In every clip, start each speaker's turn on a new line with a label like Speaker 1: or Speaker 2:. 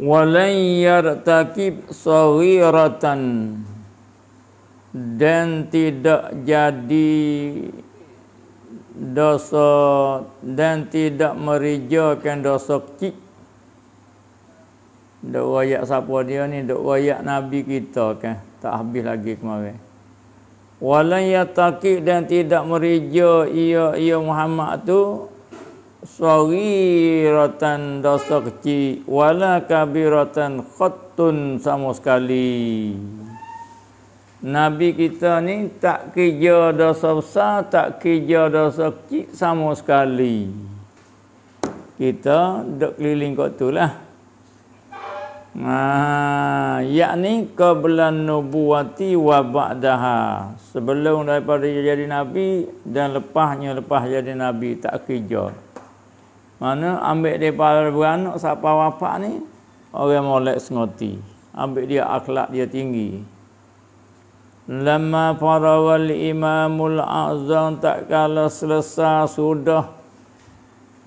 Speaker 1: walan yartakib saghiratan dan tidak jadi dosa dan tidak merijakan dosa kecil dok wayak siapa dia ni dok wayak nabi kita kan tak habis lagi kemarin walan yataqi dan tidak merija ia ia Muhammad tu Sawi sawiratan dosa kecil wala rotan khattun sama sekali Nabi kita ni tak kerja dosa besar tak kerja dosa kecil sama sekali kita duduk liling kot tu lah Nah, ha, yakni kebelan nubuwati wabak dah. Sebelum daripada jadi nabi dan lepasnya lepas jadi nabi tak kerja mana ambil daripada beranak siapa apa ni orang molek sengoti ambil dia akhlak dia tinggi lama para wal imamul azam tak kalah selesai sudah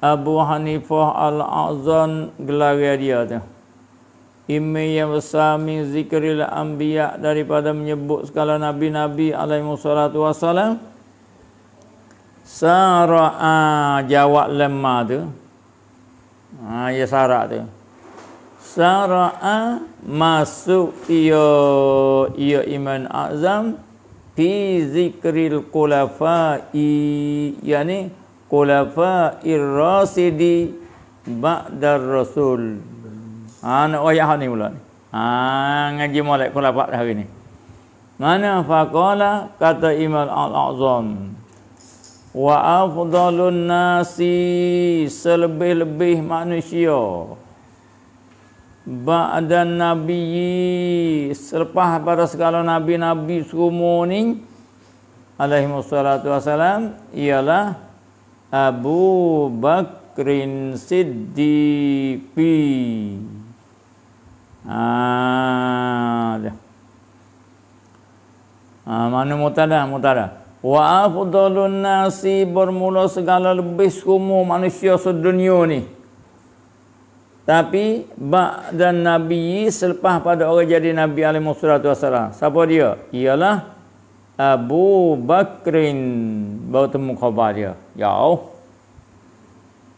Speaker 1: Abu Hanifah al-Azan gelar dia tu. Imi yang besar min zikril anbiya daripada menyebut segala nabi-nabi alaihi wassalatu wassalam. Sara'a ah, jawab lemah tu. Ha, ya sarak tu. Sara'a masuk ia ia iman azam fi zikril i yani kulafai rasidi ba'da rasul. Ha nak wayah ni pula ni. Ha ngaji molek kulafai hari ni. Mana faqala kata iman al-azam. al azam wa afdalun nasi selebih-lebih manusia ba'dan nabi selepas pada segala nabi-nabi semua ni alaihi wassalatu wassalam ialah Abu Bakrin Siddiqi ah ah mana mutada mutada Wa afdalun nasi bermula segala lebih semua manusia sedunia ni. Tapi dan nabi selepas pada orang jadi nabi alaihi wasallatu wasalam. Siapa dia? Ialah Abu Bakrin baru temu khabar dia. Ya.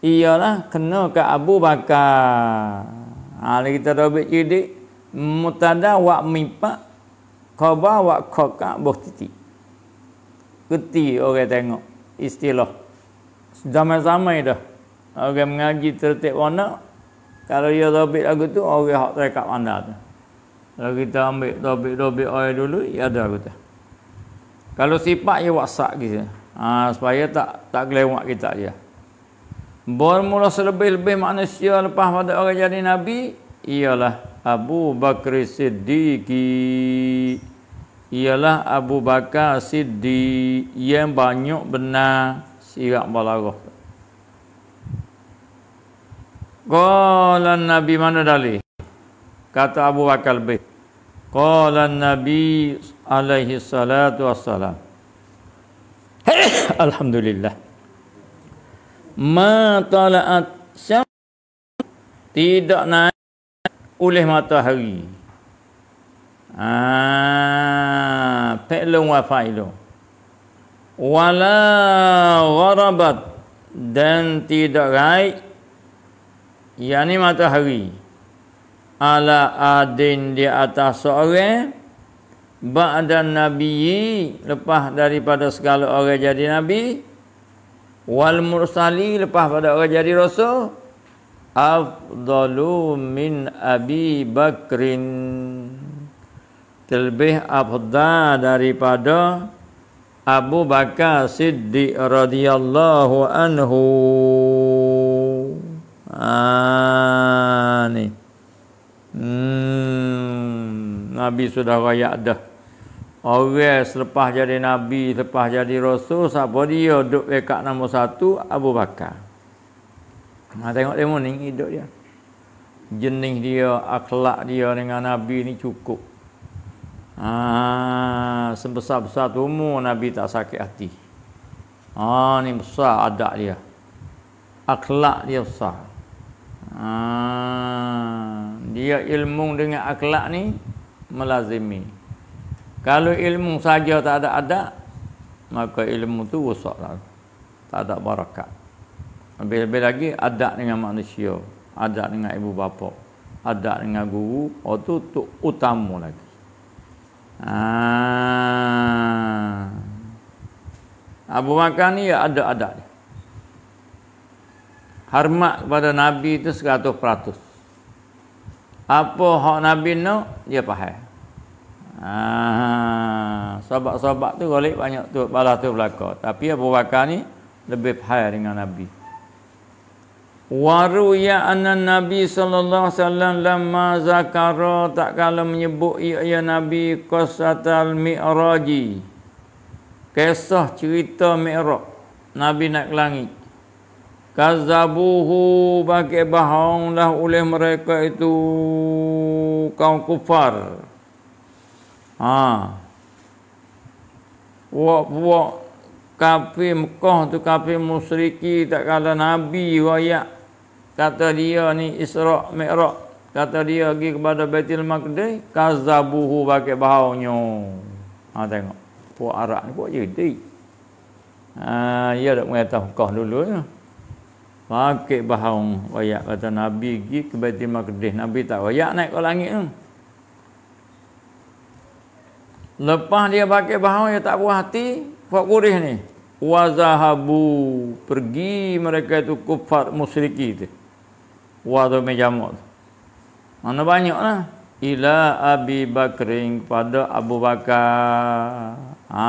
Speaker 1: Ialah kena ke Abu Bakar. Ha ni kita dah bagi mutada wa mimpa khabar wa khaka bukti keti orang tengok istilah zaman-zaman dah orang mengaji tertib warna kalau dia robik lagu tu orang hak terkat mana tu kalau kita ambil robik-robik orang dulu ya ada aku tu kalau sifat dia wasak gitu ha, supaya tak tak kelewat kita dia bermula selebih-lebih manusia lepas pada orang jadi nabi iyalah Abu Bakri Siddiqui ialah Abu Bakar Siddi yang banyak benar sirat balaghah. Qala Nabi mana dalil? Kata Abu Bakar lebih. Qala Nabi alaihi salatu wassalam. Alhamdulillah. Ma tala'at syam tidak naik oleh matahari fa'lun wa fa'ilu wala gharabat dan tidak raib yakni matahari ala adin di atas seorang ba'da nabi lepas daripada segala orang jadi nabi wal mursali lepas pada orang jadi rasul afdalu min abi bakrin terlebih abda daripada Abu Bakar Siddiq radhiyallahu anhu. Ah ni. Hmm, Nabi sudah raya dah. Orang selepas jadi Nabi, selepas jadi Rasul, siapa dia duduk dekat nombor satu, Abu Bakar. Nah, ha, tengok dia ni, hidup dia. Jenis dia, akhlak dia dengan Nabi ni cukup. Ha, sebesar-besar tu Nabi tak sakit hati. Ha, ni besar adab dia. Akhlak dia besar. Ha, dia ilmu dengan akhlak ni melazimi. Kalau ilmu saja tak ada adab, maka ilmu tu rosaklah. Tak ada barakat. Lebih-lebih lagi adab dengan manusia, adab dengan ibu bapa, adab dengan guru, oh tu tu utama lagi. Ah. Abu Bakar ni ada adat dia. Hormat kepada Nabi itu seratus peratus. Apa hak Nabi no, dia faham. Ah. Sobat-sobat tu boleh banyak tu balas tu belakang. Tapi Abu Bakar ni lebih faham dengan Nabi. Waru ya anna Nabi sallallahu alaihi wasallam lamma zakara tak kala menyebut ia ya Nabi qasatal mi'raji. Kisah cerita mi'raj Nabi naik ke langit. Kazabuhu bagi bahanglah oleh mereka itu kaum kufar. Ha. Wak-wak kafir Mekah tu kafir musyriki tak kala Nabi wayak kata dia ni Isra' Mi'raj kata dia pergi kepada Baitul Maqdis kazabuhu bagi bahaunya ha tengok puak Arab ni puak jedik ha dia dak mengata hukah dulu ya pakai bahau wayak kata nabi pergi ke Baitul Maqdis nabi tak wayak naik ke langit tu ya. lepas dia pakai bahau dia tak puas hati puak Quraisy ni wazahabu pergi mereka itu kufar musyriki itu waduh meja Mana banyaklah. Ila Abi Bakrin pada Abu Bakar. Ha.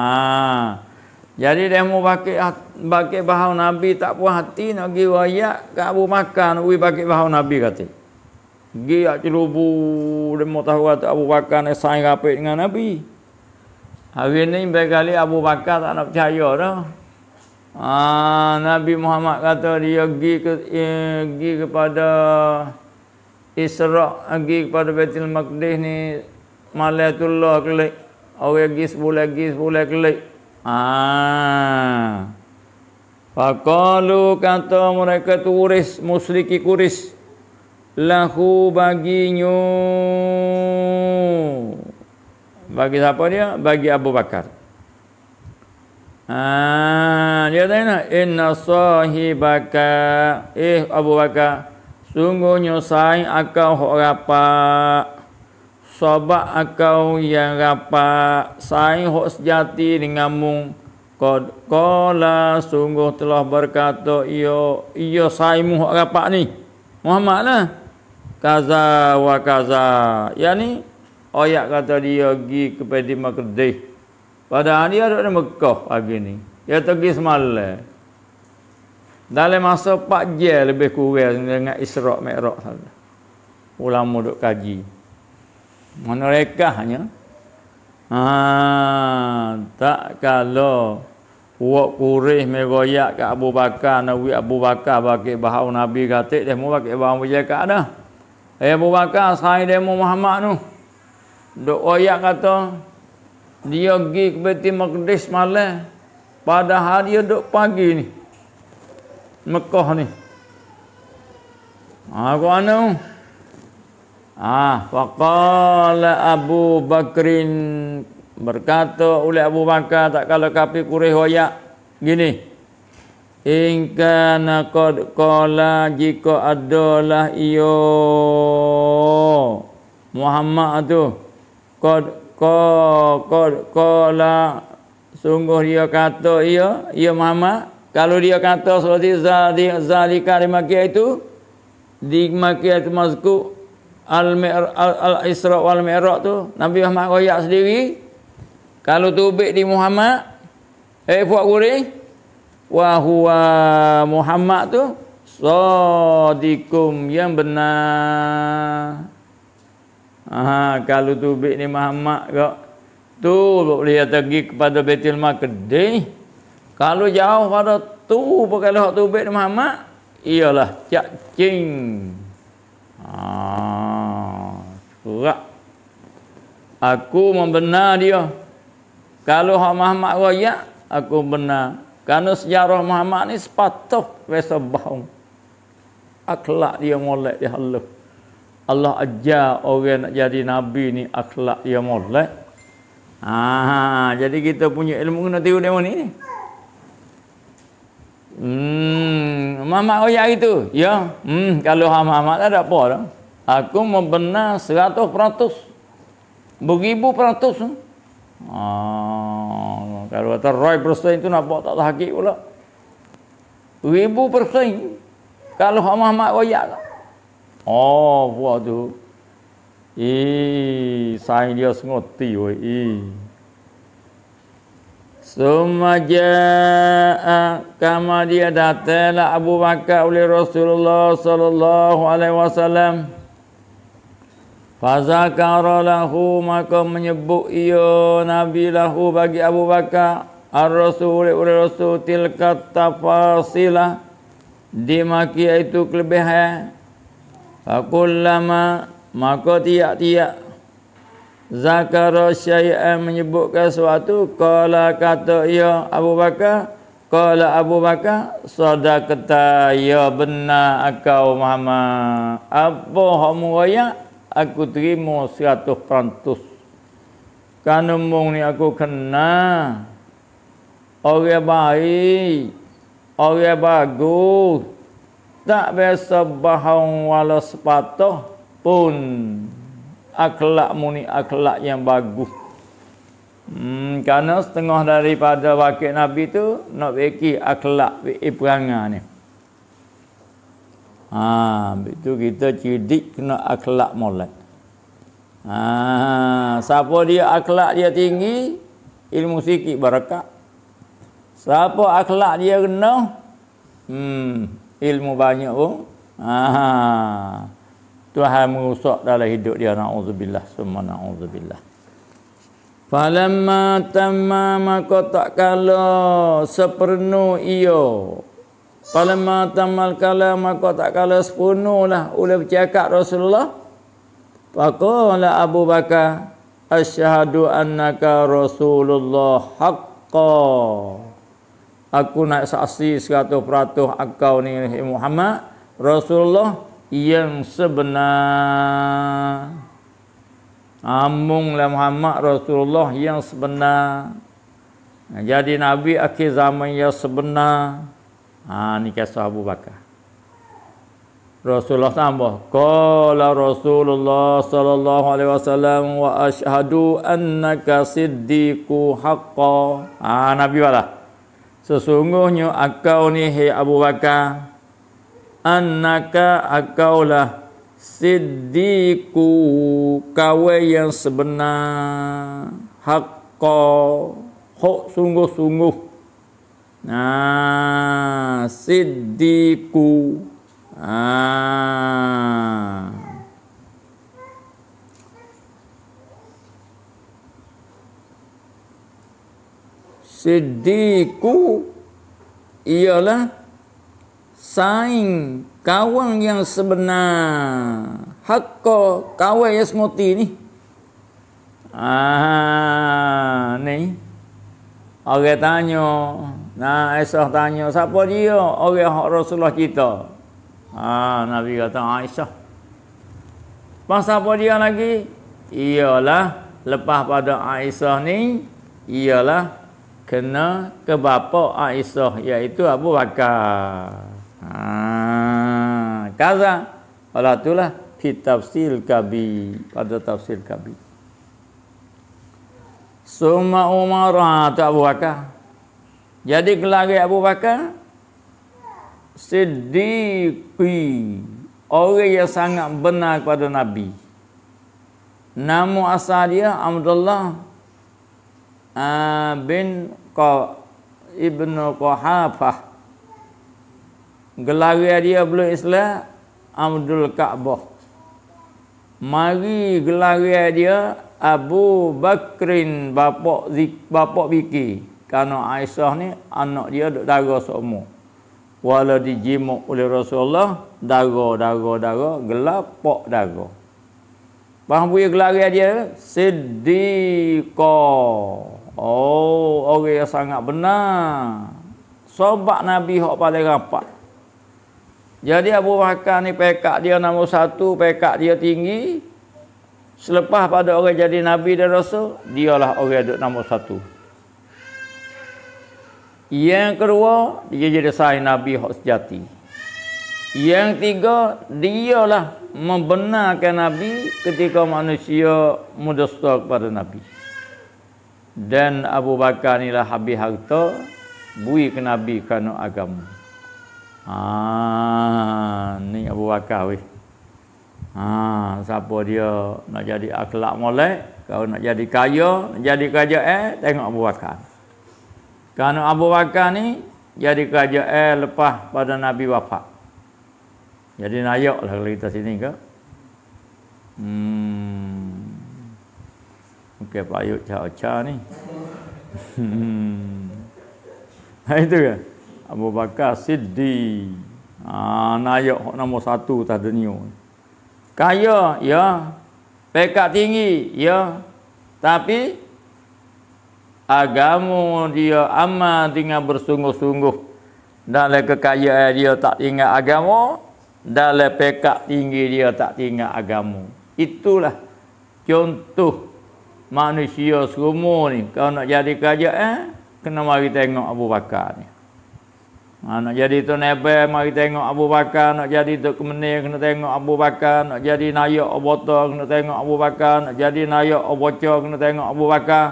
Speaker 1: Jadi dia mau pakai pakai bahawa Nabi tak puas hati nak pergi wayak ke Abu Bakar. Nak pergi pakai bahawa Nabi kata. Pergi ke celubu. Dia mau tahu kata Abu Bakar nak saing rapat dengan Nabi. Hari ni berkali Abu Bakar tak nak percaya dah. Aa, ha, Nabi Muhammad kata dia pergi ke, eh, pergi kepada Israq, pergi kepada Baitul Maqdis ni Malaikatullah kelik. Orang pergi sebulan lagi, sebulan kelik. Ah. Ha. Fakalu kata mereka turis, musliki kuris. Lahu baginyu. Bagi siapa dia? Bagi Abu Bakar. Ha, dia tanya nak inna sahibaka eh Abu Bakar sungguhnya sai akau hok rapat sobat akau yang rapat saya hok sejati dengan mu qala sungguh telah berkata iyo iyo saya mu hok rapat ni Muhammad lah kaza wa kaza ni, oyak kata dia pergi kepada Makkah Padahal dia duduk di Mekah pagi ni. Dia pergi semalam. Dalam masa pak jam lebih kurang dengan Israq Mi'raj sana. Ulama duk kaji. Mana hanya, Ha, tak kalau Wak kurih meroyak ke Abu Bakar Nabi Abu Bakar pakai bahawa Nabi katik Dia mau bagi bahawa berjakat dah Eh Abu Bakar sahih demo Muhammad tu Duk royak kata dia pergi ke Beti Maqdis malam. Pada hari dia duduk pagi ni. Mekah ni. Ha, aku anu. Ah, ha, faqala Abu Bakrin berkata oleh Abu Bakar tak kala kapi kurih hoyak gini. In kana qad qala jika adalah iyo Muhammad tu qad ko ko ko la sungguh dia kata ia ia Muhammad kalau dia kata seperti zadi zalika rimaki itu di maki itu masku al, mer al, al isra wal merok tu Nabi Muhammad royak sendiri kalau tubik di Muhammad eh buat goreng wa Muhammad tu sadikum yang benar Ha, kalau tu bik ni Muhammad kak. Tu boleh dia pergi kepada Baitul Maqdis. Kalau jauh pada tu pakai hak tu bik ni Muhammad, ialah cak cing. Ha, ah, Aku membenar dia. Kalau hak Muhammad raya, aku benar. Karena sejarah Muhammad ni sepatuh besa bahung. Akhlak dia mulai dia halus. Allah ajar orang nak jadi nabi ni akhlak yang molek. Ha, jadi kita punya ilmu kena tiru demo ni. Hmm, mama oya itu. Ya, hmm kalau ha mama tak ada apa dah. Aku membenar seratus peratus. Beribu peratus. Ha, kalau kata Roy Persen itu nak buat tak tahu pula. Ribu persen. Kalau ha mama oya lah oh buat tu i saya dia semua ti we i summa jaa dia datanglah Abu Bakar oleh Rasulullah sallallahu alaihi wasallam Fazakara lahu maka menyebut ia Nabi lahu bagi Abu Bakar Al rasul oleh Rasul tilka tafasilah dimaki itu kelebihan lama maka tiap-tiap Zakara syai'an menyebutkan sesuatu Kala kata ya Abu Bakar Kala Abu Bakar Sadaqata ya benar akau Muhammad Apa kamu rakyat Aku terima seratus perantus Kerana mung ni aku kena Orang baik Orang bagus tak biasa bahawa walau sepatah pun akhlak muni akhlak yang bagus. Hmm, karena setengah daripada wakil Nabi tu nak beki akhlak beki perangai ni. Ha, itu kita cidik kena akhlak molek. Ha, siapa dia akhlak dia tinggi, ilmu sikit berkat. Siapa akhlak dia rendah, hmm, ilmu banyak pun ha Tuhan merusak dalam hidup dia naudzubillah summa naudzubillah falamma tamma maka tak kala sepenuh ia falamma tamma kala maka tak kala sepenuh lah ulah bercakap Rasulullah faqala Abu Bakar asyhadu annaka Rasulullah haqqan aku nak saksi 100% akau ni Muhammad Rasulullah yang sebenar amunglah Muhammad Rasulullah yang sebenar jadi nabi akhir zaman yang sebenar ha ni kisah Abu Bakar Rasulullah tambah qala Rasulullah sallallahu alaihi wasallam wa ashadu annaka siddiqu haqqan ha nabi balas Sesungguhnya akau ni hei Abu Bakar Annaka akau lah Siddiqu Kawe yang sebenar Hakka Hak sungguh-sungguh Nah Siddiqu Ah Siddiqu ialah saing kawan yang sebenar. Hakka kawan yang semuti ni. Ah, ni. Orang tanya. Nah, Aisyah tanya. Siapa dia? Orang Rasulullah kita. Ah, Nabi kata Aisyah. Pas siapa dia lagi? Iyalah lepas pada Aisyah ni. Iyalah kena ke bapa Aisyah iaitu Abu Bakar. Ha, kaza Allah itulah fi tafsil kabi pada tafsir kabi. Suma Umar ha, tu Abu Bakar. Jadi gelar Abu Bakar Siddiqi orang yang sangat benar kepada Nabi. Nama asal dia Abdullah bin Q Ibn Quhafah gelar dia belum Islam Abdul Ka'bah mari gelar dia Abu Bakrin bapak Zik bapak Biki kerana Aisyah ni anak dia dok dara semua wala dijimuk oleh Rasulullah dara dara dara gelar pok dara Bahan punya gelar dia Siddiqah Oh, orang yang sangat benar. Sobat Nabi hok paling rapat. Jadi Abu Bakar ni pekak dia nombor satu, pekak dia tinggi. Selepas pada orang jadi Nabi dan Rasul, dialah orang duduk nombor satu. Yang kedua, dia jadi sahih Nabi hok sejati. Yang tiga, dialah membenarkan Nabi ketika manusia mudah kepada Nabi dan Abu Bakar ni lah habis harta bui ke Nabi kerana agama ah, ni Abu Bakar weh ah, siapa dia nak jadi akhlak molek kalau nak jadi kaya nak jadi kerajaan eh, tengok Abu Bakar kerana Abu Bakar ni jadi kerajaan eh, lepas pada Nabi wafat jadi nayak lah kalau kita sini ke hmm Mungkin Pak Ayub cakap ni. Hmm. Ha itu ke? Abu Bakar Siddi. Ha, Nayak yang nombor satu tak dunia. Kaya, ya. Pekat tinggi, ya. Tapi, agama dia aman dengan bersungguh-sungguh. Dalam kekayaan dia tak tinggal agama. Dalam pekat tinggi dia tak tinggal agama. Itulah contoh manusia semua ni kalau nak jadi kerajaan kena mari tengok Abu Bakar ni ha, nak jadi tu nebel mari tengok Abu Bakar nak jadi tu kemenir kena tengok Abu Bakar nak jadi nayak obota kena tengok Abu Bakar nak jadi nayak obocha kena tengok Abu Bakar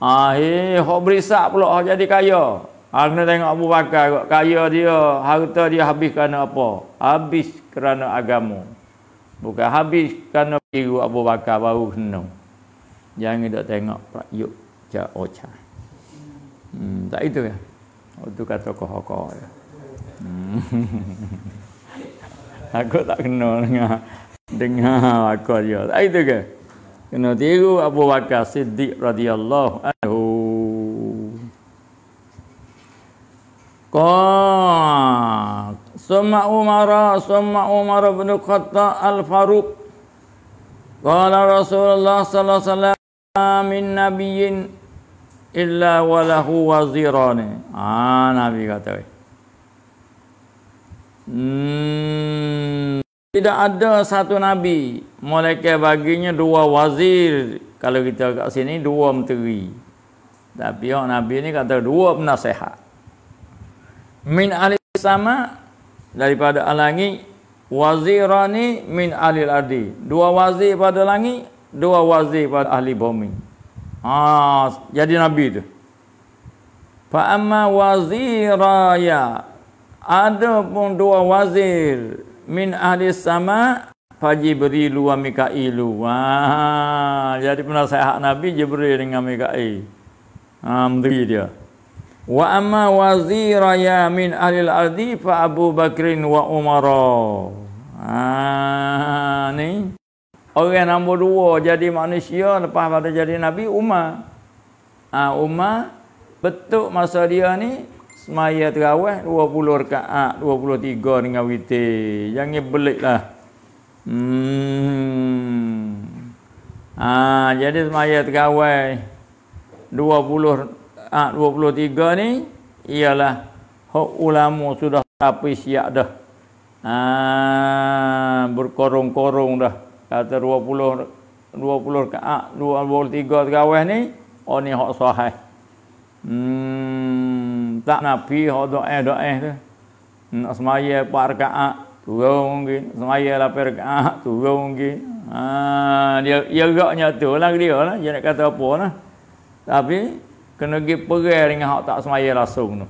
Speaker 1: akhir ha, hok berisak pula hok jadi kaya ha, kena tengok Abu Bakar kot kaya dia harta dia habis kerana apa habis kerana agama bukan habis kerana biru Abu Bakar baru kena Jangan dok tengok prayuk ca ocha. Hmm, tak itu ya. Itu oh, kata kohoko ya. Hmm. aku tak kenal dengan dengar aku dia. Tak itu ke? Kena tiru Abu Bakar Siddiq radhiyallahu anhu. Qad summa Umar summa Umar bin Khattab al-Faruq. Qala Rasulullah sallallahu alaihi wasallam min nabiyyin illa walahu waziran. Ah nabi kata. Hmm. Tidak ada satu nabi malaikat baginya dua wazir kalau kita kat sini dua menteri. Tapi orang nabi ni kata dua penasihat. Min ahli sama daripada alangi wazirani min alil ardi. Dua wazir pada langit dua wazif ahli bumi. Ha, jadi nabi tu. Fa amma waziraya. Ada pun dua wazir min ahli sama fa Jibril wa Mikail. Ha, jadi pernah saya hak nabi Jibril dengan Mikail. Ha, menteri dia. Wa amma waziraya min ahli al-ardi fa Abu Bakrin wa Umar. Ah, ha, ni. Orang nombor dua jadi manusia lepas pada jadi Nabi, Umar. Ha, Umar betul masa dia ni semaya terawih 20 rekaat, 23 dengan witi. Jangan belik lah. Hmm. Ah, ha, jadi semaya terawih 20 ha, 23 ni ialah hak ulama sudah tapi siap dah. Ah, ha, berkorong-korong dah kata 20 20 ke 23 ah, terawih ni oh ni hak sahih hmm tak nabi hak doa doa tu nak semaya empat rakaat ah, turun lagi semaya lapan rakaat ah, turun lagi ha dia ya tu tulah dia lah dia nak kata apa lah tapi kena pergi perang dengan hak tak semaya langsung tu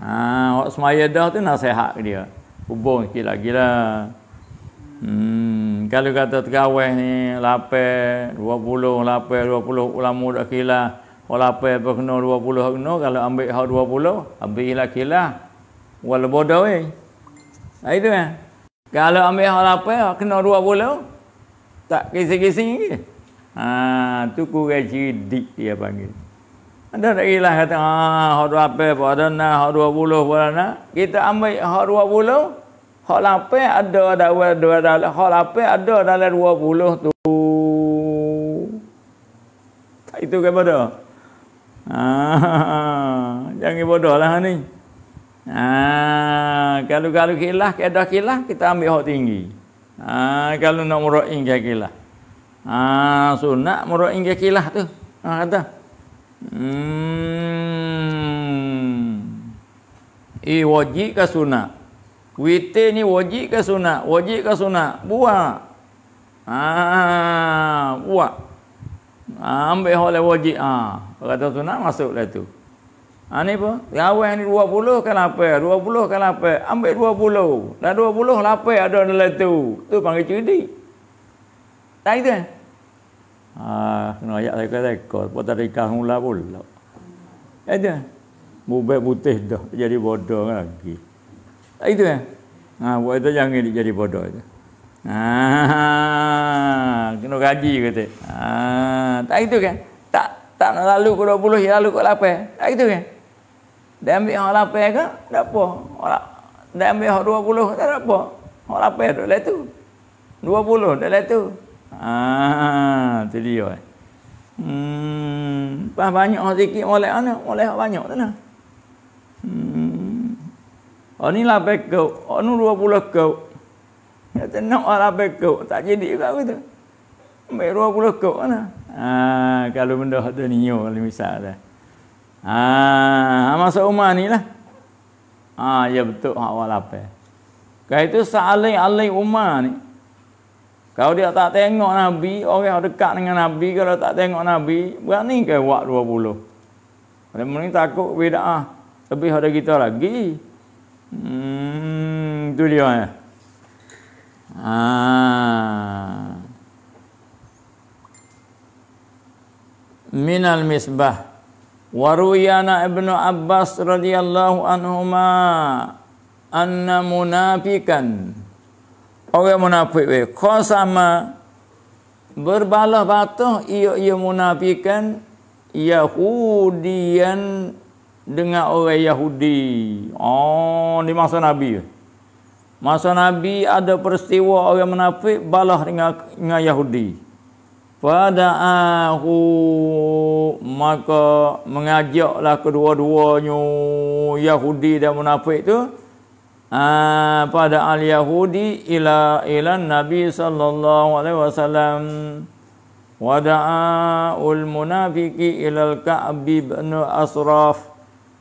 Speaker 1: ha hak semaya dah tu nasihat dia hubung sikit lagi lah hmm kalau kata terawih ni lapar 20 lapar 20 ulama dak kila lapar berkena 20 kena kalau ambil hak puluh ambil lah kila wala bodoh eh ai tu eh kalau ambil hak lapar hak kena 20 tak kisi-kisi ke ha tu kurang cerdik dia panggil ada tak kira kata, ah, hak dua apa, ada nak, hak dua puluh, kita ambil hak dua puluh, Hak lapis ada dalam dua dalam hak lapis ada dalam dua puluh tu. Itu ke bodoh? Ah, jangan bodoh lah ni. Ah, kalau kalau kila, kalau kila kita ambil hak tinggi. Ah, kalau nak muroin ke kilah. Ah, sunat muroin ke kilah tu. Ah, ada. Hmm. Eh, wajib ke sunat? Witir ni wajib ke sunat? Wajib ke sunat? Buat. Ha, buat. Ha, ambil hal yang wajib. Ha, kata sunat masuklah tu. Ha, ni apa? Rawat yang ni 20 kan apa? 20 kan apa? Ambil 20. Dah 20 lapar ada dalam tu. Tu panggil cerdik. Tak itu kan? Eh? Ha, kena ayat saya kata rekod. Sebab tak rekah mula pula. Itu kan? putih dah. Jadi bodoh lagi. Kan? Tak ah, itu ya? Ha, buat itu jangan jadi bodoh itu. Ha, ah, kena gaji kata. Ha, tak itu kan? Tak tak nak lalu ke 20, ya lalu ke 8. Tak itu kan? Dia ambil orang 8 ke? Tak apa. Orang, dia ambil orang 20 ke? Tak apa. Orang 8 ke? Dia tu. 20 dia tu. Ha, tu dia. Eh. Hmm, banyak orang sikit boleh mana? Boleh banyak tu lah. Hmm, Oh ni lah pekau. Oh ni dua puluh kau. Ya tenang lah pekau. Tak jadi ke apa tu. Ambil dua puluh kau mana. Ha, kalau benda tu ni nyo. Kalau misalnya, tu. Ha, masuk rumah ni lah. Ha, ya betul. awal apa. Kalau itu saling alai rumah ni. Kalau dia tak tengok Nabi. Orang dekat dengan Nabi. Kalau tak tengok Nabi. Berani ke buat dua puluh. Mereka takut beda. Lebih ada kita Lagi. Hmm, tu dia. Eh. Ah. Min al-misbah. Wa ruyana Ibnu Abbas radhiyallahu anhuma anna munafikan. Orang munafik we, ko sama berbalah batuh iyo iyo munafikan Yahudian dengan orang Yahudi. Oh, di masa Nabi. Masa Nabi ada peristiwa orang munafik balah dengan, dengan Yahudi. Fada'ahu maka mengajaklah kedua-duanya Yahudi dan munafik itu ah, pada al-Yahudi ila ila Nabi sallallahu alaihi wasallam wada'a ul munafiki ila al-Ka'b bin Asraf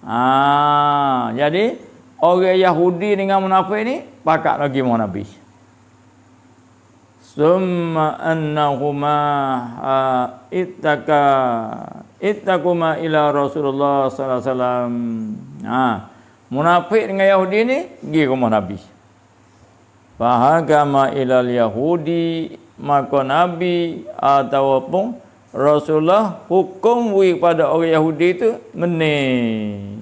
Speaker 1: Ha, jadi orang Yahudi dengan munafik ni pakat lagi mau Nabi. Summa annahuma ha, ittaka ittakuma ila Rasulullah sallallahu alaihi wasallam. Ha, munafik dengan Yahudi ni pergi rumah Nabi. Fahagama ila Yahudi maka Nabi ataupun Rasulullah hukum wui pada orang Yahudi itu mening.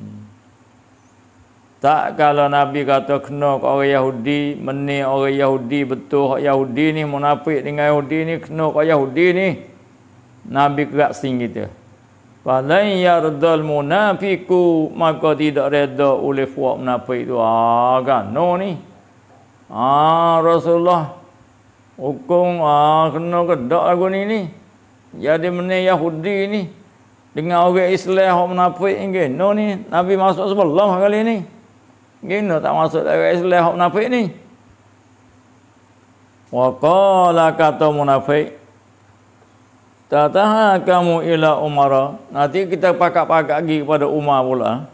Speaker 1: Tak kalau Nabi kata kena ke orang Yahudi, mening orang Yahudi betul orang Yahudi ni munafik dengan Yahudi ni kena ke Yahudi ni. Nabi kerak sing kita. Falan yardal munafiku maka tidak reda oleh puak munafik itu. Ah kan no ni. Ah Rasulullah hukum ah kena ke dak lagu ni ni jadi mana Yahudi ni dengan orang Islam hok munafik ingat no ni nabi masuk sebelah kali ni gino tak masuk orang Islam hok munafik ni wa qala kata munafik tataha kamu ila umara nanti kita pakak-pakak lagi pada umar pula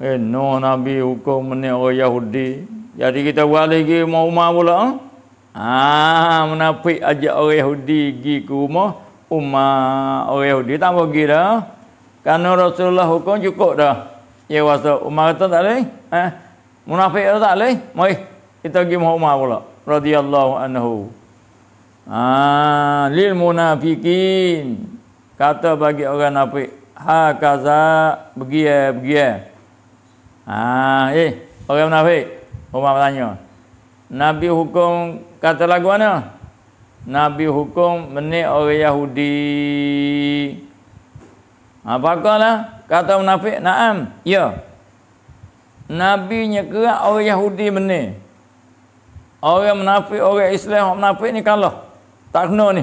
Speaker 1: eh no nabi hukum mana orang Yahudi jadi kita balik lagi rumah umar pula Ah, munafik ajak orang Yahudi pergi ke rumah umat orang Yahudi tambah lagi dah kerana Rasulullah hukum cukup dah ya waktu umat kata tak boleh eh? munafik tak boleh mari kita pergi mahu umat pula radiyallahu anhu ah, lil munafikin kata bagi orang nafik ha kaza begia begia ah, eh orang nafik umat bertanya Nabi hukum kata lagu mana? Nabi hukum menik orang Yahudi. Apakahlah ha, kata munafik? Naam. Ya. Nabi nyekera orang Yahudi menik. Orang munafik, orang Islam, orang munafik ni kalah. Tak kena ni.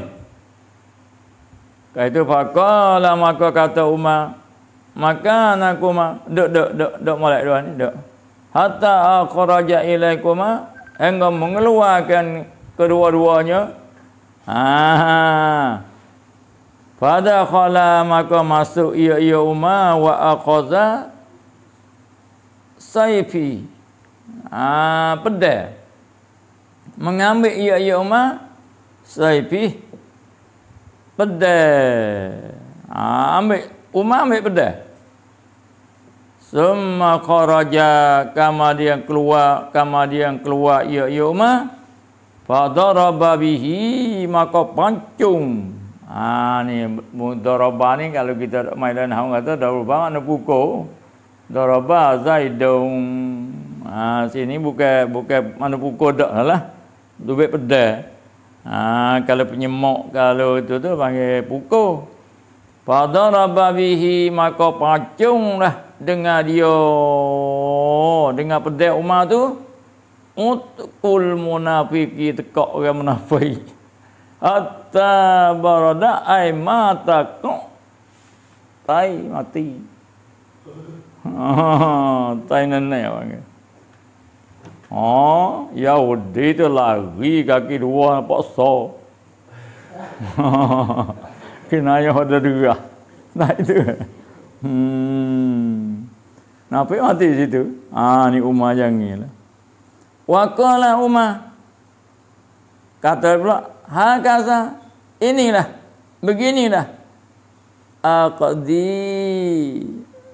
Speaker 1: Kaitu fakala maka kata Umar. Maka anak Umar. Duk, duk, duk. Duk malak dua ni. Duk. Hatta akhraja ilaikumah. enggak mengeluarkan kedua-duanya Ha. Pada khala maka masuk ia ia umar wa aqaza saifi. Ha, pedah. Mengambil ia ia umar saifi pedah. Ha, ambil umar ambil pedah. Summa kharaja kama keluar kama dia keluar ia ia umar Fadaraba bihi maka pancung. Ha ni mudaraba ni kalau kita mainan hang kata dah rupa mana pukul. Daraba zaidun. Ha sini bukan bukan mana pukul dak lah. Dubek pedah. Ha kalau penyemok kalau itu tu panggil pukul. Fadaraba bihi maka pancung lah dengar dia dengar pedah Umar tu utkul munafiki tekok orang munafik hatta barada ay mata ku tai mati ha, tai nenek orang ya, Oh, ha, ya udah itu lagi kaki dua nampak so. Kena yang ada dua. Nah itu. Hmm. Nampak mati situ. Ah, ni umah yang ni lah. Waqala Umar. Kata pula, Hakaza. Inilah. Beginilah. Aqdi.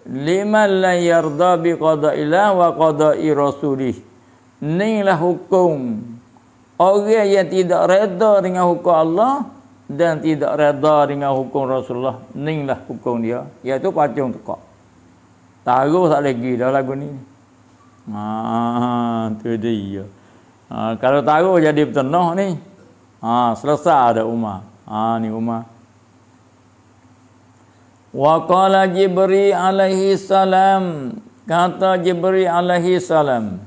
Speaker 1: Liman la yarda bi qada'ilah wa qada'i rasulih. Inilah hukum. Orang yang tidak reda dengan hukum Allah dan tidak reda dengan hukum Rasulullah. Inilah hukum dia. Iaitu pacung tukar. Taruh tak lagi dah lagu ni. Ah, tu dia. Ah, kalau taruh jadi bertenuh ni. Ah, selesai ada umat. Ah, ni umat. Wa qala Jibril alaihi salam kata Jibril alaihi salam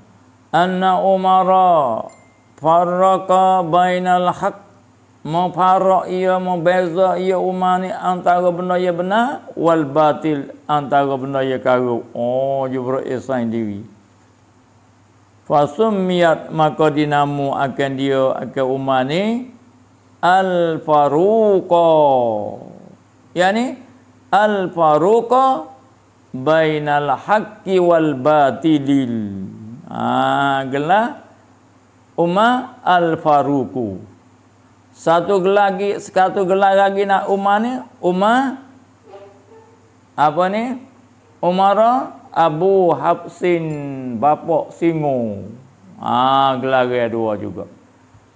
Speaker 1: anna umara farraqa bainal haq mufarraq ia membeza ia umani antara benda yang benar wal batil antara benda yang karu oh Jibril esain diri Fasummiyat maka dinamu akan dia akan Umar ni al faruqa yani al faruqa bainal haqqi wal batilil ah ha, gelar Umar al faruqu satu gelar lagi satu gelar lagi nak Umar ni Umar apa ni Umarah Abu Hafsin bapak singo. Ha gelar dua juga.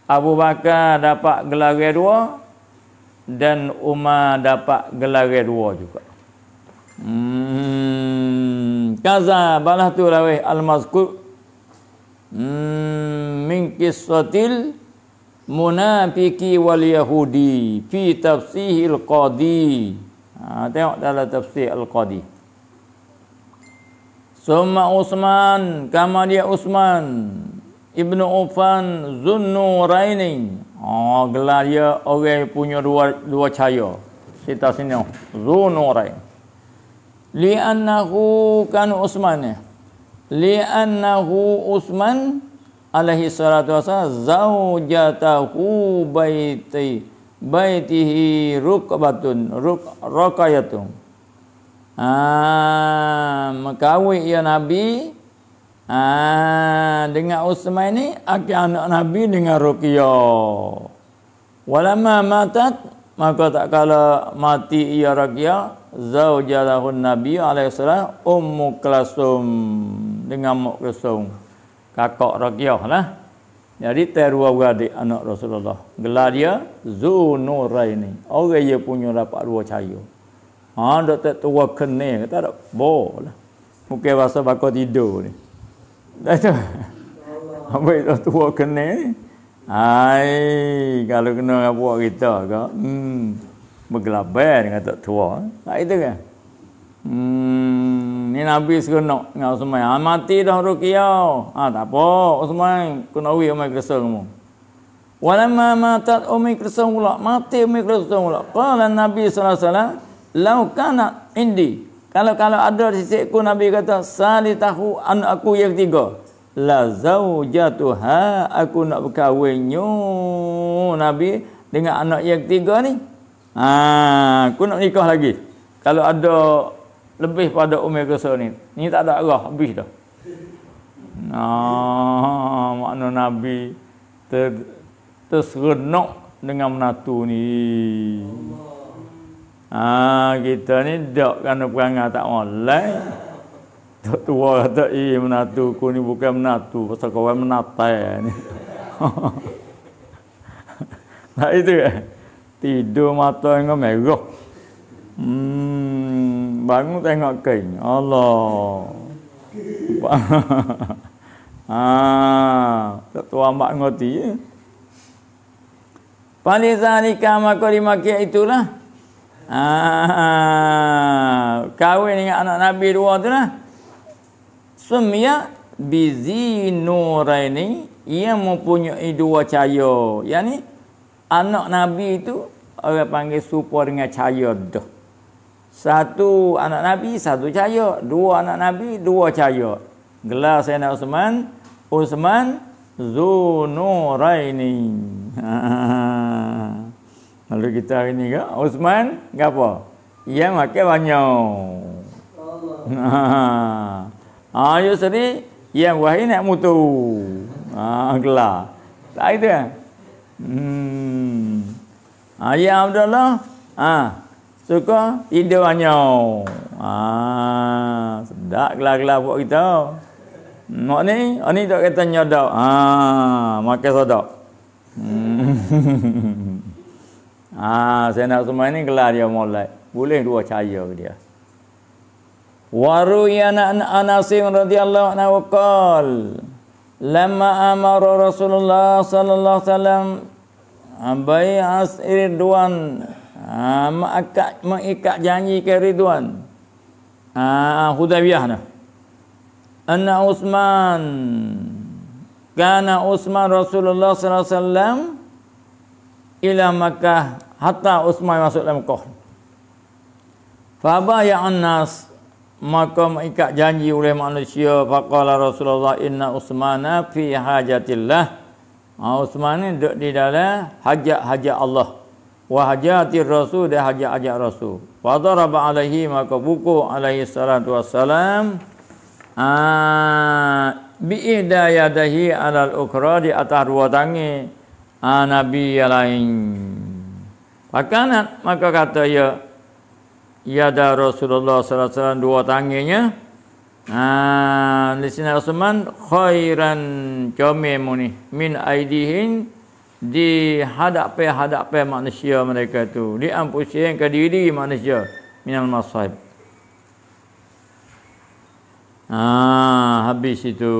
Speaker 1: Abu Bakar dapat gelar dua dan Umar dapat gelar dua juga. Hmm kaza balah tu rawih lah al mazkur hmm min qissatil munafiki wal yahudi fi tafsihil qadi. Ha tengok dalam tafsir al qadi. Hmm. Summa Usman, kama dia Utsman ibnu Uffan Zunnu Raini. Oh ah, gelar dia orang punya dua dua cahaya. Cita sini Zunnu Raini. Li annahu kan Utsman. Li annahu Utsman alaihi salatu wasallam zaujatahu baiti baitihi rukbatun ruk rakayatun. Ha, mekawik ya Nabi ha, dengan Uthman ni aki anak Nabi dengan Rukia. Walamma matat maka tak kala mati ya Rukia zaujalahun Nabi alaihi salam ummu Kulsum dengan Mak Kulsum. Kakak Rukia lah. Jadi terua gadik anak Rasulullah. Gelar dia Zunuraini. Orang dia punya dapat dua cahaya. Ha, dok tak tua kena kata dok boleh. Mungkin bahasa bakal tidur ni. Dah tu. Apa itu tua kena? Hai, kalau kena apa kita ke? Hmm. Bergelabar dengan tak tua. Tak itu kan? Hmm, ni Nabi suruh nak dengan Usman. Ha, mati dah Rukiyah. Ha, tak apa. Usman, kena wih Umar Kresul kamu. Walamma matat Umar Kresul pula. Mati Umar Kresul pula. Kala Nabi SAW, laukana indi kalau kalau ada di sisi ku nabi kata tahu an aku yang tiga la zaujatuha aku nak berkahwin nabi dengan anak yang tiga ni ha aku nak nikah lagi kalau ada lebih pada umur kesa ni ni tak ada arah habis dah nah makna nabi ter, terserenok dengan menatu ni Allah. Ha, kita ni dok kena perangai tak molek. Tok tua kata, "Ih, menatu ku ni bukan menatu, pasal kau orang menatai ya ni." nah itu ya. Tidur mata yang merah. Hmm, bangun tengok kain. Allah. ah, tua mak ngoti. Ya? Pali zalika maka itulah Ah, kahwin dengan anak Nabi dua tu lah. Sumia ini, ia mempunyai dua cahaya. Yang ni anak Nabi itu orang panggil serupa dengan cahaya tu. Satu anak Nabi, satu cahaya. Dua anak Nabi, dua cahaya. Gelar saya nak Usman. Usman Zunuraini. Ha, ha, Lalu kita hari ni ke Osman apa? Ia makan banyak. Ha. Ha, you Ia wahai nak mutu. Ah, ya, ah gelar. Tak ada. Hmm. Ha, ya Abdullah. Ha. Suka ide banyak. Ah, Sedap gelar-gelar buat kita. Mak hmm, ni, ni tak kata nyodok. Ha, makan sodok. Hmm. Ah, saya nak semua ini gelar dia mulai. Boleh dua cahaya ke dia. Waruyana an Anasim radhiyallahu anhu qol lamma amara Rasulullah sallallahu alaihi wasallam ambai as ridwan mengikat ah, mengikat janji ke ridwan ah Hudaybiyah nah anna Utsman kana Utsman Rasulullah sallallahu alaihi wasallam ila Makkah hatta Uthman masuk dalam kau. Faba ya annas maka mengikat janji oleh manusia faqala Rasulullah inna Uthmana fi hajatillah. Ha Uthman ni duduk di dalam hajat-hajat Allah. Wa hajati Rasul dan hajat-hajat Rasul. Fa daraba alaihi maka buku alaihi salatu wassalam. Ah ha, bi'ida yadahi alal ukhra di atas dua tangan. Ha, Nabi yang lain. Pakanat maka kata ya ya da Rasulullah sallallahu alaihi wasallam dua tangannya. Ha di sini Rasulman khairan jome muni min aidihin di hadap hadap manusia mereka tu di yang ke diri manusia minal masaib. Ha habis itu.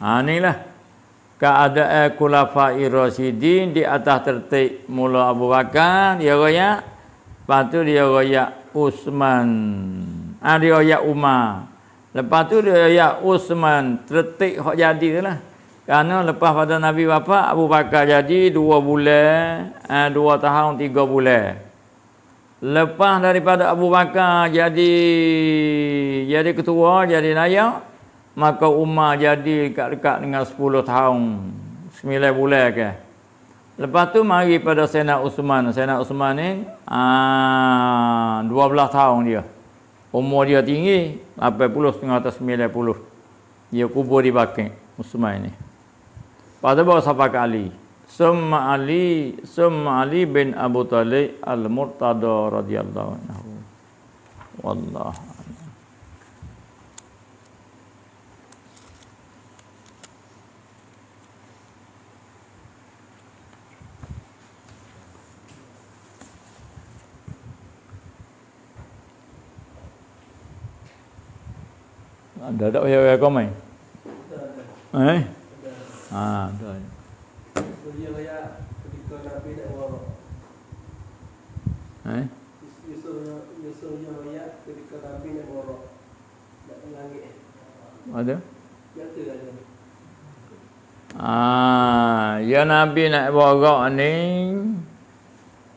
Speaker 1: Ha inilah keadaan kulafai rasidin di atas tertik mula Abu Bakar dia raya lepas tu dia raya Usman ah, dia raya Umar lepas tu dia raya Usman tertik yang jadi tu lah kerana lepas pada Nabi Bapa Abu Bakar jadi dua bulan eh, dua tahun tiga bulan lepas daripada Abu Bakar jadi jadi ketua jadi naya maka Umar jadi dekat-dekat dengan 10 tahun 9 bulan ke lepas tu mari pada Sena Usman Sena Usman ni aa, ah, 12 tahun dia umur dia tinggi 80 setengah atas 90 dia kubur di bakit Usman ni pada bawah sahabat ke Ali Summa Ali Summa Ali bin Abu Talib Al-Murtada radhiyallahu anhu Wallahu Ada tak payah bayar komen? Ada. Eh? Ah, ada. Ha, ada. Dia bayar ketika Nabi dah wafat. Eh? Ada? Ya Ah, ya Nabi nak borok ni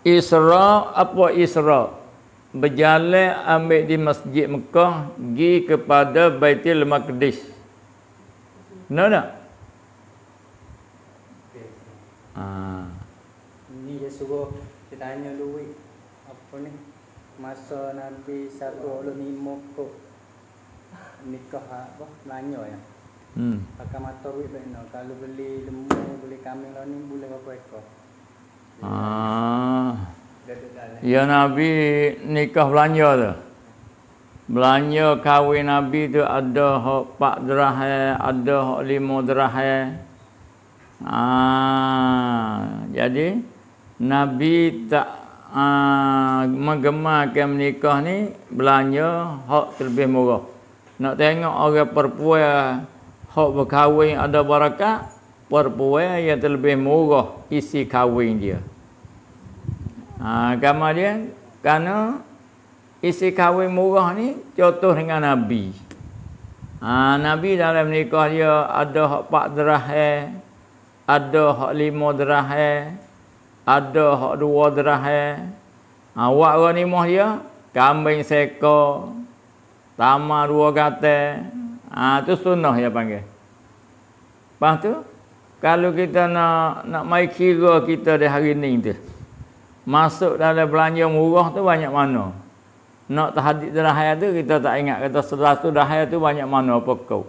Speaker 1: Isra apa Isra? berjalan ambil di Masjid Mekah pergi kepada Baitul Maqdis. Benar tak? Ah. Ini dia suruh dia tanya duit apa ni masa nanti satu orang ni mokok nikah apa nanya ya. Hmm. Pakai mata duit benda kalau beli lemu beli kambing lah ni boleh apa ekor. Ah. Eh? Ya Nabi nikah belanja tu. Belanja kahwin Nabi tu ada hak pak derah, eh? ada hak lima derah. Ha, jadi Nabi tak ha, menggemarkan menikah ni belanja hak terlebih murah. Nak tengok orang perempuan hak berkahwin ada barakah, perempuan yang terlebih murah isi kahwin dia. Ha, agama dia kerana isi kahwin murah ni jatuh dengan Nabi. Ha, Nabi dalam nikah dia ada hak pak derah eh, ada hak lima derah eh, ada hak dua derah eh. Ha, wak ranimah dia, kambing seko, tamar dua kata. Ha, tu sunnah dia panggil. Lepas tu, kalau kita nak nak mai kira kita di hari ni tu masuk dalam belanja murah tu banyak mana nak tahadid dalam hayat tu kita tak ingat kata setelah tu dah hayat tu banyak mana apa kau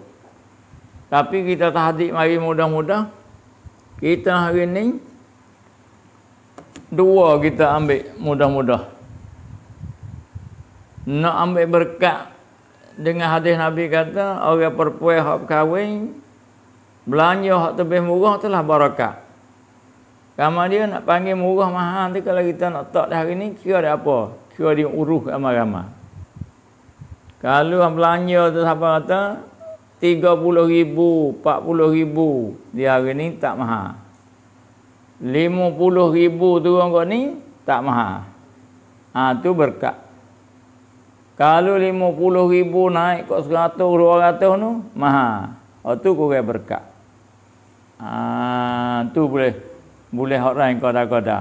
Speaker 1: tapi kita tahadid mari mudah-mudah kita hari ni dua kita ambil mudah-mudah nak ambil berkat dengan hadis Nabi kata orang perempuan yang berkahwin belanja yang lebih murah itulah barakat Kama dia nak panggil murah mahal nanti kalau kita nak tak dah hari ni kira ada apa? Kira dia uruh ramai-ramai. Kalau hang belanja tu siapa kata 30 ribu, 40 ribu dia hari ni tak mahal. 50 ribu tu orang kau ni tak mahal. Ah ha, tu berkat. Kalau 50 ribu naik kok 100, 200 tu mahal. Oh tu kau berkat. Ah ha, tu boleh boleh orang kata-kata.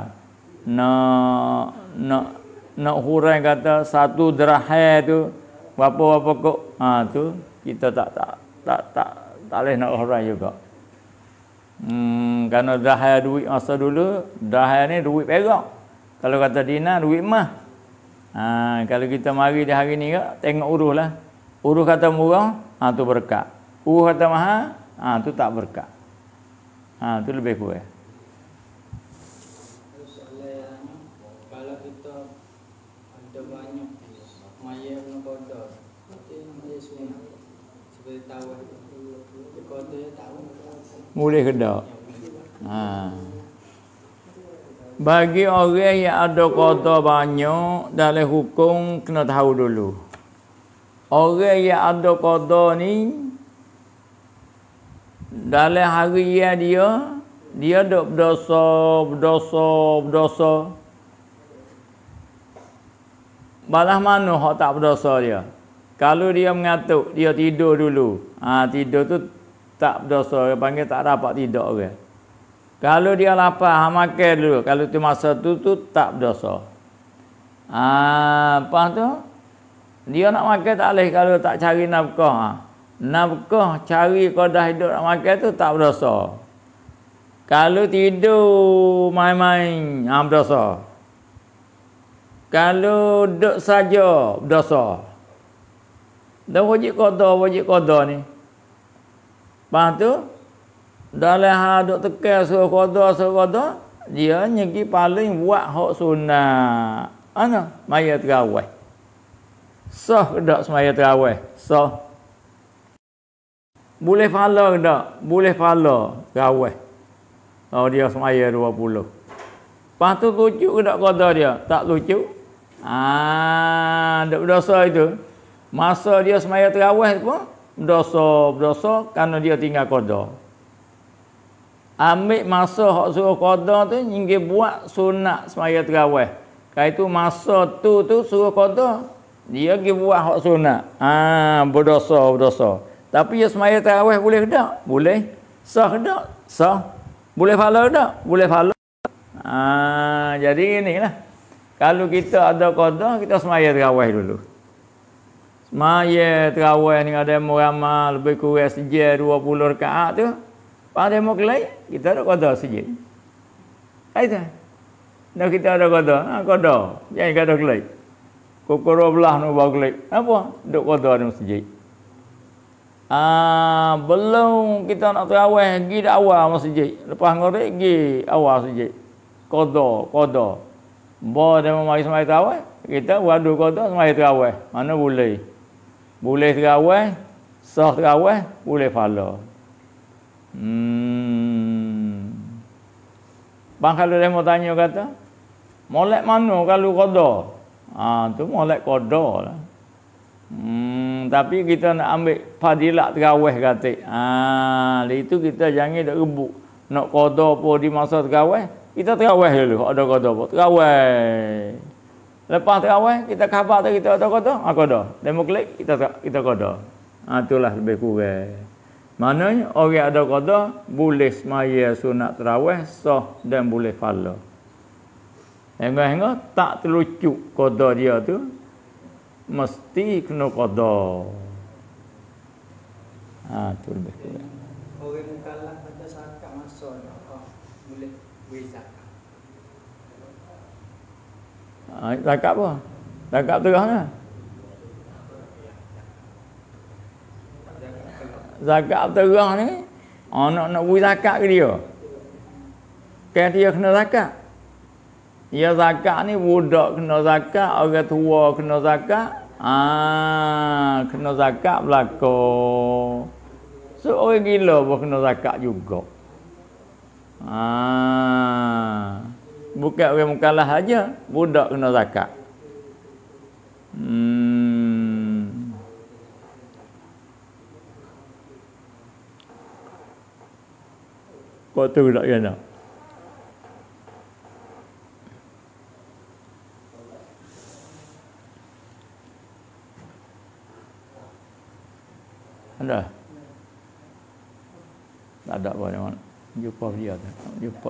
Speaker 1: Nak nak nak hurai kata satu derahai tu apa-apa kok ha tu kita tak tak tak tak tak leh nak hurai juga. Hmm kerana derahai duit masa dulu derahai ni duit perak. Kalau kata dina duit mah. Ha kalau kita mari di hari ni kak, tengok lah. Urus kata murah ha tu berkat. Urus kata mahal ha tu tak berkat. Ha tu lebih kurang. Boleh ke Ha. Bagi orang yang ada kota banyak, dalam hukum kena tahu dulu. Orang yang ada kota ni, dalam hari dia, dia ada berdosa, berdosa, berdosa. Balah mana yang tak berdosa dia? Kalau dia mengatuk, dia tidur dulu. Ha, tidur tu tak berdosa dia panggil tak dapat tidur ke kalau dia lapar ha makan dulu kalau tu masa tu tu tak berdosa ah apa tu dia nak makan tak boleh kalau tak cari nafkah ha. nafkah cari kodah hidup nak makan tu tak berdosa kalau tidur main-main ha berdosa kalau duduk saja berdosa dan wajib kodoh wajib kodoh ni Lepas tu dalam hal duk tekan suruh qada suruh qada dia nyegi paling buat hak sunat. Ana maya terawih. Sah ke tak semaya terawih? Sah. Boleh pahala ke tak? Boleh pahala terawih. Oh dia semaya 20. Lepas tu lucu ke tak kata dia? Tak lucu. Ah, tak berdosa itu. Masa dia semaya terawih pun, berdosa-berdosa kerana dia tinggal qada. Ambil masa hak suruh qada tu hingga buat sunat sembahyang tarawih. Kalau itu masa tu tu suruh qada, dia pergi buat hak sunat. Ah, ha, berdosa berdosa. Tapi ya sembahyang tarawih boleh tak? Boleh. Sah tak? Sah. Boleh pahala tak? Boleh pahala. Ah, ha, jadi inilah. Kalau kita ada qada, kita sembahyang tarawih dulu. Maya terawai ni ada merama lebih kurang sejir 20 rekaat tu. Pada mau kelai, kita ada kata sejir. Itu. Dan kita ada kata, ha, kata. Yang ini kata kelai. Kukuruh belah ni bawa kelai. Apa? Ada kata ni sejir. Ah, belum kita nak terawai, pergi dah awal masjid. Lepas ngorek, pergi awal sejir. Kodoh, kodoh. Bawa dia memakai semai terawai, kita waduh kodoh semai terawai. Mana boleh boleh terawih sah terawih boleh fala hmm. bang kalau dia mau tanya kata molek mana kalau kodo ah ha, tu molek kodo lah hmm, tapi kita nak ambil fadilat terawih kata ah ha, itu kita jangan nak rebut nak kodo pun di masa terawih kita terawih dulu ada kodo pun terawih Lepas terawih kita khabar tu kita tak kata, ah kada. Demo klik kita kita kada. Ah itulah lebih kurang. Maknanya orang ada kada boleh semaya sunat terawih sah dan boleh fala. Engah-engah tak terlucu kada dia tu mesti kena kada. Ah tu lebih kurang. Orang kalah pada sakat masa nak boleh boleh sakat. đại cấp à đại cấp tôi nói zakat terang ni oh, nak nak beri zakat ke dia kan dia kena zakat ya zakat ni budak kena zakat orang tua kena zakat ah kena zakat belako so orang nó pun kena dùng juga à bukan orang mukallaf aja budak kena zakat hmm. kau tu budak kena ada tak ada apa-apa jumpa dia tak jumpa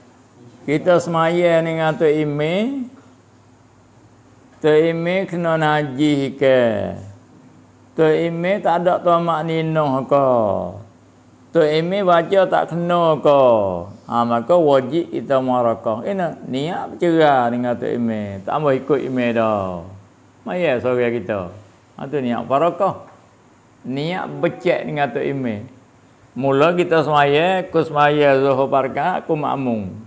Speaker 1: Kita semaya ni dengan Tok Ime. Tok Ime kena najih ke. Tok Ime tak ada tu mak ninoh ke. Tok Ime baca tak kena ke. Ha, maka wajib kita marakah. Ini niat bercerah dengan Tok Ime. Tak mau ikut Ime dah. Maya sore kita. Itu ha, niat parakah. Niat becek dengan Tok Ime. Mula kita semaya, aku semaya zuhur parka, aku makmung.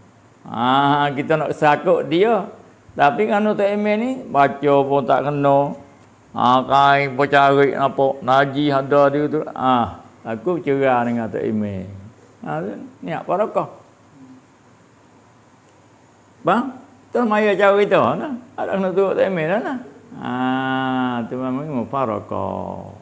Speaker 1: Ah ha, kita nak sakut dia. Tapi kan tak iman ni baca pun tak kena. Ha, kain pun cari apa naji ada dia tu. Ah ha, aku cerah dengan tak iman. Ha, ni apa nak Bang, tu maya cari itu. Ada kena tu tak iman dah nah. Ah ha, tu memang mau parokah.